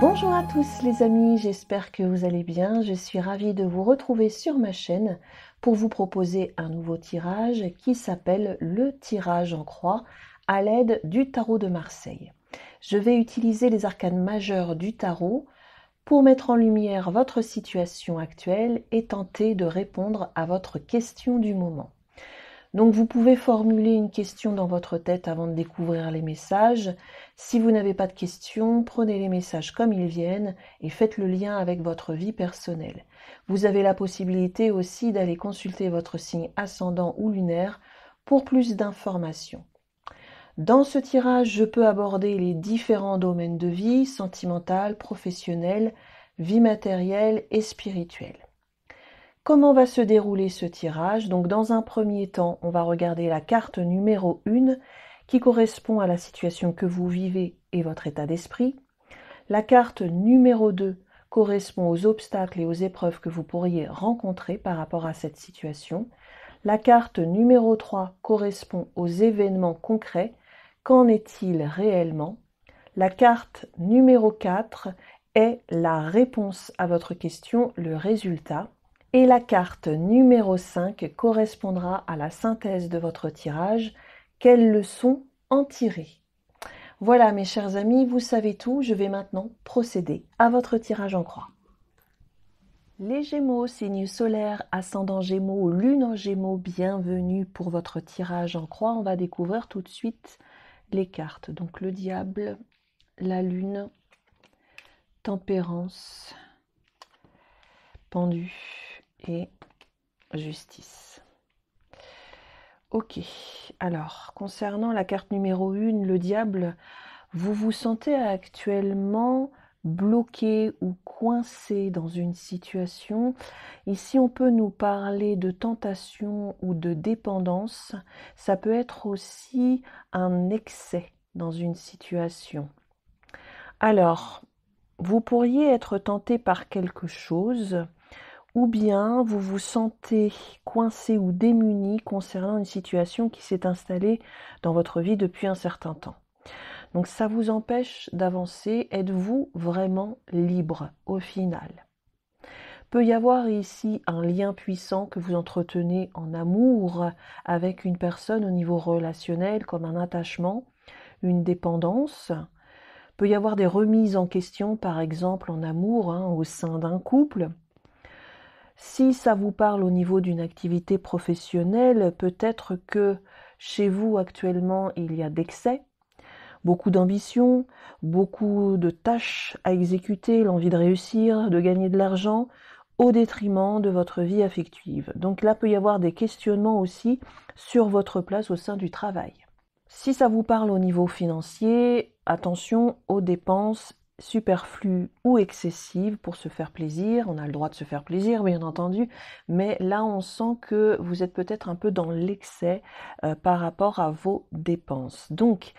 Bonjour à tous les amis, j'espère que vous allez bien. Je suis ravie de vous retrouver sur ma chaîne pour vous proposer un nouveau tirage qui s'appelle le tirage en croix à l'aide du tarot de Marseille. Je vais utiliser les arcanes majeures du tarot pour mettre en lumière votre situation actuelle et tenter de répondre à votre question du moment. Donc vous pouvez formuler une question dans votre tête avant de découvrir les messages. Si vous n'avez pas de questions, prenez les messages comme ils viennent et faites le lien avec votre vie personnelle. Vous avez la possibilité aussi d'aller consulter votre signe ascendant ou lunaire pour plus d'informations. Dans ce tirage, je peux aborder les différents domaines de vie, sentimental, professionnel, vie matérielle et spirituelle. Comment va se dérouler ce tirage Donc dans un premier temps, on va regarder la carte numéro 1 qui correspond à la situation que vous vivez et votre état d'esprit. La carte numéro 2 correspond aux obstacles et aux épreuves que vous pourriez rencontrer par rapport à cette situation. La carte numéro 3 correspond aux événements concrets Qu'en est-il réellement La carte numéro 4 est la réponse à votre question, le résultat. Et la carte numéro 5 correspondra à la synthèse de votre tirage. Quelles leçons en tirer Voilà mes chers amis, vous savez tout. Je vais maintenant procéder à votre tirage en croix. Les Gémeaux, signe solaire, ascendant Gémeaux, lune en Gémeaux, bienvenue pour votre tirage en croix. On va découvrir tout de suite les cartes. Donc le diable, la lune, tempérance, pendu et justice. Ok, alors concernant la carte numéro 1, le diable, vous vous sentez actuellement bloqué ou coincé dans une situation. Ici, on peut nous parler de tentation ou de dépendance. Ça peut être aussi un excès dans une situation. Alors, vous pourriez être tenté par quelque chose ou bien vous vous sentez coincé ou démuni concernant une situation qui s'est installée dans votre vie depuis un certain temps. Donc ça vous empêche d'avancer. Êtes-vous vraiment libre au final Peut y avoir ici un lien puissant que vous entretenez en amour avec une personne au niveau relationnel, comme un attachement, une dépendance. Peut y avoir des remises en question, par exemple en amour, hein, au sein d'un couple. Si ça vous parle au niveau d'une activité professionnelle, peut-être que chez vous actuellement il y a d'excès beaucoup d'ambition, beaucoup de tâches à exécuter, l'envie de réussir, de gagner de l'argent, au détriment de votre vie affective. Donc là peut y avoir des questionnements aussi sur votre place au sein du travail. Si ça vous parle au niveau financier, attention aux dépenses superflues ou excessives pour se faire plaisir. On a le droit de se faire plaisir, bien entendu, mais là on sent que vous êtes peut-être un peu dans l'excès euh, par rapport à vos dépenses. Donc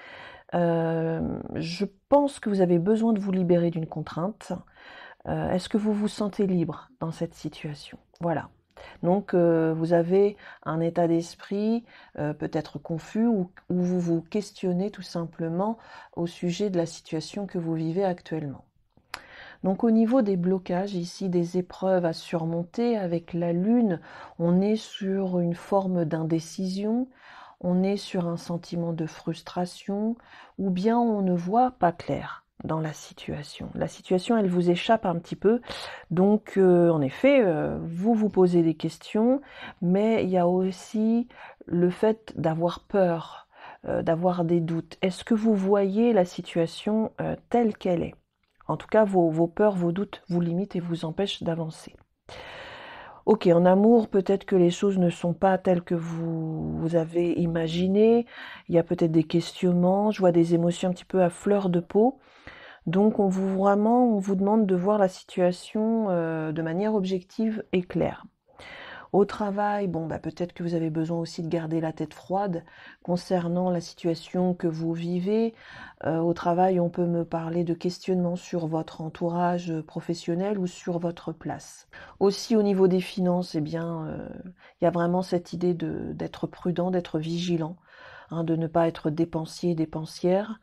euh, je pense que vous avez besoin de vous libérer d'une contrainte. Euh, est-ce que vous vous sentez libre dans cette situation Voilà. Donc euh, vous avez un état d'esprit peut-être confus ou, ou, vous vous questionnez tout simplement au sujet de la situation que vous vivez actuellement. Donc au niveau des blocages, ici des épreuves à surmonter avec la Lune, on est sur une forme d'indécision, on est sur un sentiment de frustration ou bien on ne voit pas clair dans la situation. La situation, elle vous échappe un petit peu. Donc, euh, en effet, euh, vous vous posez des questions, mais il y a aussi le fait d'avoir peur, euh, d'avoir des doutes. Est-ce que vous voyez la situation telle qu'elle est En tout cas, vos peurs, vos doutes vous limitent et vous empêchent d'avancer. Ok, en amour, peut-être que les choses ne sont pas telles que vous, avez imaginé. Il y a peut-être des questionnements. Je vois des émotions un petit peu à fleur de peau. Donc, on vous vraiment, on vous demande de voir la situation euh, de manière objective et claire. Au travail, bon, bah, peut-être que vous avez besoin aussi de garder la tête froide concernant la situation que vous vivez. Euh, au travail, on peut me parler de questionnements sur votre entourage euh, professionnel ou sur votre place. Aussi au niveau des finances, eh bien, euh, il y a vraiment cette idée d'être prudent, d'être vigilant, hein, de ne pas être dépensier, dépensière.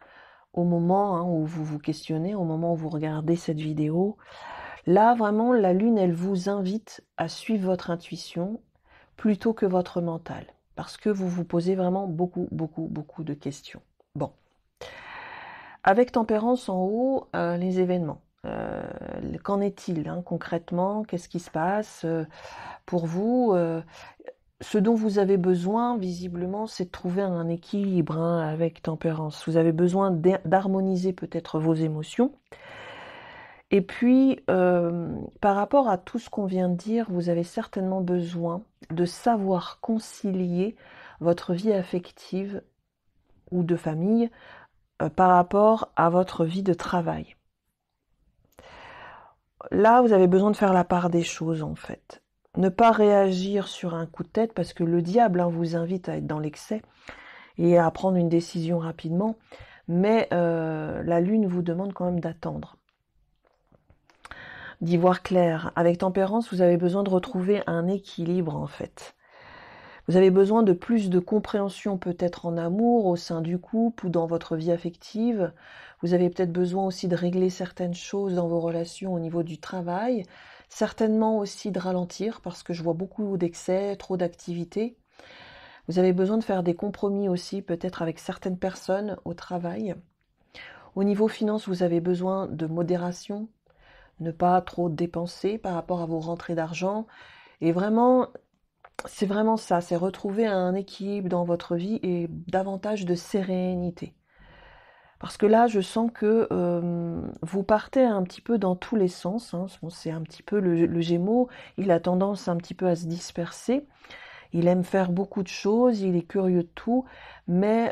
Au moment hein, où vous vous questionnez, au moment où vous regardez cette vidéo, Là, vraiment, la lune, elle vous invite à suivre votre intuition plutôt que votre mental, parce que vous vous posez vraiment beaucoup, beaucoup, beaucoup de questions. Bon. Avec tempérance en haut, euh, les événements. Euh, qu'en est-il hein, concrètement Qu'est-ce qui se passe euh, pour vous ce dont vous avez besoin, visiblement, c'est de trouver un équilibre hein, avec tempérance. Vous avez besoin d'harmoniser peut-être vos émotions, et puis, euh, par rapport à tout ce qu'on vient de dire, vous avez certainement besoin de savoir concilier votre vie affective ou de famille euh, par rapport à votre vie de travail. Là, vous avez besoin de faire la part des choses, en fait. Ne pas réagir sur un coup de tête, parce que le diable hein, vous invite à être dans l'excès et à prendre une décision rapidement, mais euh, la lune vous demande quand même d'attendre d'y voir clair. Avec tempérance, vous avez besoin de retrouver un équilibre en fait. Vous avez besoin de plus de compréhension peut-être en amour, au sein du couple ou dans votre vie affective. Vous avez peut-être besoin aussi de régler certaines choses dans vos relations au niveau du travail. Certainement aussi de ralentir parce que je vois beaucoup d'excès, trop d'activités. Vous avez besoin de faire des compromis aussi peut-être avec certaines personnes au travail. Au niveau finance, vous avez besoin de modération, ne pas trop dépenser par rapport à vos rentrées d'argent. Et vraiment, c'est vraiment ça, c'est retrouver un équilibre dans votre vie et davantage de sérénité. Parce que là, je sens que vous partez un petit peu dans tous les sens. Hein. C'est un petit peu le, Gémeaux, il a tendance un petit peu à se disperser. Il aime faire beaucoup de choses, il est curieux de tout, mais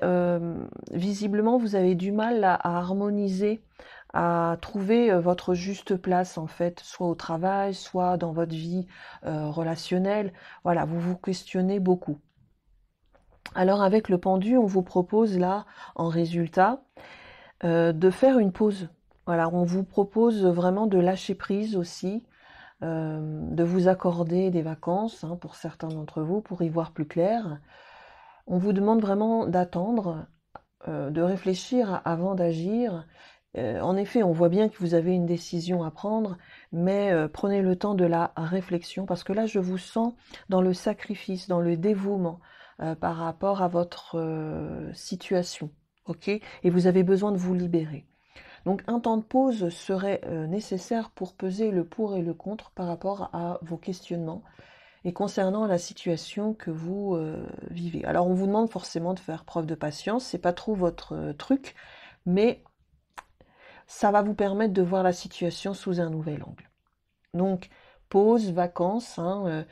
visiblement, vous avez du mal à, à harmoniser à trouver euh, votre juste place en fait, soit au travail, soit dans votre vie euh, relationnelle. Voilà, vous vous questionnez beaucoup. Alors avec le pendu, on vous propose là, en résultat, euh, de faire une pause. Voilà, on vous propose vraiment de lâcher prise aussi, de vous accorder des vacances hein, pour certains d'entre vous, pour y voir plus clair. On vous demande vraiment d'attendre, de réfléchir avant d'agir euh, en effet, on voit bien que vous avez une décision à prendre, mais euh, prenez le temps de la réflexion, parce que là, je vous sens dans le sacrifice, dans le dévouement euh, par rapport à votre situation. ok Et vous avez besoin de vous libérer. Donc un temps de pause serait nécessaire pour peser le pour et le contre par rapport à vos questionnements et concernant la situation que vous vivez. Alors on vous demande forcément de faire preuve de patience, c'est pas trop votre truc, mais ça va vous permettre de voir la situation sous un nouvel angle. Donc, pause, vacances, hein, euh,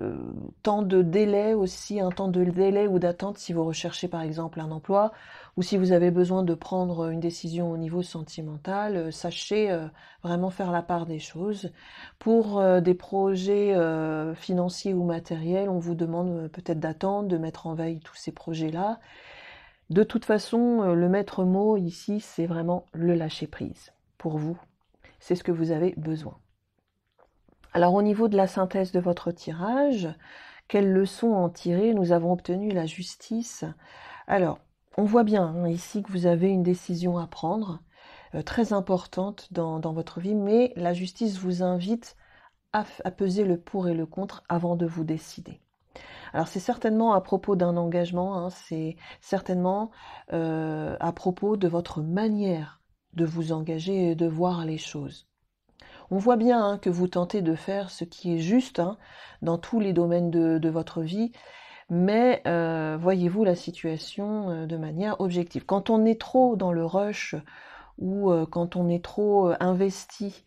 euh, temps de délai aussi, un temps de délai ou d'attente si vous recherchez par exemple un emploi ou si vous avez besoin de prendre une décision au niveau sentimental, euh, sachez vraiment faire la part des choses. Pour des projets financiers ou matériels, on vous demande peut-être d'attendre, de mettre en veille tous ces projets-là. De toute façon, euh, le maître mot ici, c'est vraiment le lâcher-prise. Pour vous, c'est ce que vous avez besoin. Alors au niveau de la synthèse de votre tirage, quelles leçons en tirer Nous avons obtenu la justice. Alors, on voit bien hein, ici que vous avez une décision à prendre, euh, très importante dans, votre vie, mais la justice vous invite à peser le pour et le contre avant de vous décider. Alors c'est certainement à propos d'un engagement, hein, c'est certainement euh, à propos de votre manière de vous engager et de voir les choses. On voit bien hein, que vous tentez de faire ce qui est juste hein, dans tous les domaines de, votre vie, mais euh, voyez-vous la situation euh, de manière objective. Quand on est trop dans le rush ou quand on est trop investi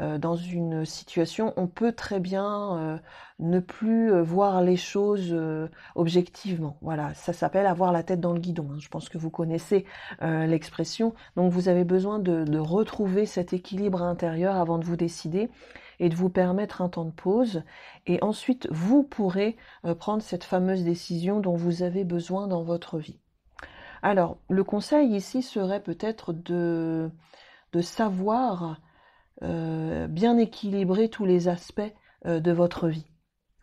euh, dans une situation, on peut très bien euh, ne plus euh, voir les choses objectivement. Voilà, ça s'appelle avoir la tête dans le guidon. Hein. Je pense que vous connaissez l'expression. Donc vous avez besoin de, retrouver cet équilibre intérieur avant de vous décider et de vous permettre un temps de pause. Et ensuite, vous pourrez prendre cette fameuse décision dont vous avez besoin dans votre vie. Alors, le conseil ici serait peut-être de, de savoir euh, bien équilibrer tous les aspects euh, de votre vie.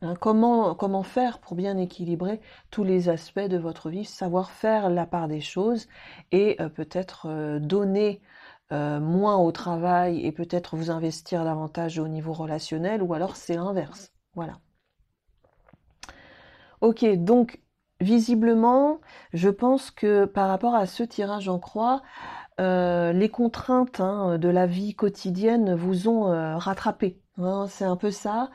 Hein. comment, comment faire pour bien équilibrer tous les aspects de votre vie, savoir faire la part des choses et euh, peut-être euh, donner moins au travail et peut-être vous investir davantage au niveau relationnel ou alors c'est l'inverse. Voilà. Ok, donc visiblement, je pense que par rapport à ce tirage en croix, euh, les contraintes hein, de la vie quotidienne vous ont euh, rattrapé. Hein, c'est un peu ça.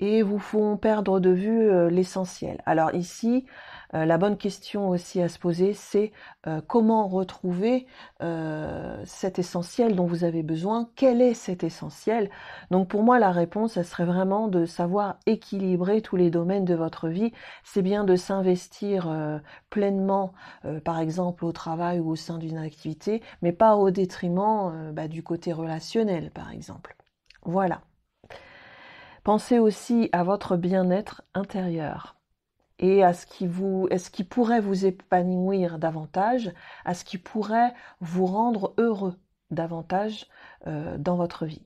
Et vous font perdre de vue euh, l'essentiel. Alors ici, euh, la bonne question aussi à se poser, c'est euh, comment retrouver euh, cet essentiel dont vous avez besoin Quel est cet essentiel Donc pour moi, la réponse, ça serait vraiment de savoir équilibrer tous les domaines de votre vie. C'est bien de s'investir pleinement, par exemple au travail ou au sein d'une activité, mais pas au détriment bah, du côté relationnel, par exemple. Voilà. Pensez aussi à votre bien-être intérieur et à ce qui vous, ce qui pourrait vous épanouir davantage, à ce qui pourrait vous rendre heureux davantage euh, dans votre vie.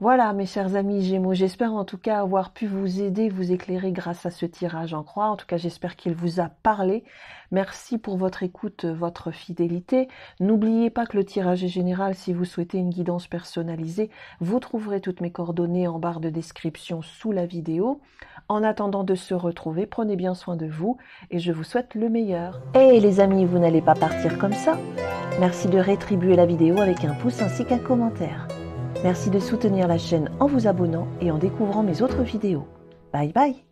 Voilà, mes chers amis Gémeaux, j'espère en tout cas avoir pu vous aider, vous éclairer grâce à ce tirage en croix. En tout cas, j'espère qu'il vous a parlé. Merci pour votre écoute, votre fidélité. N'oubliez pas que le tirage est général. Si vous souhaitez une guidance personnalisée, vous trouverez toutes mes coordonnées en barre de description sous la vidéo. En attendant de se retrouver, prenez bien soin de vous et je vous souhaite le meilleur. Et les amis, vous n'allez pas partir comme ça. Merci de rétribuer la vidéo avec un pouce ainsi qu'un commentaire. Merci de soutenir la chaîne en vous abonnant et en découvrant mes autres vidéos. Bye bye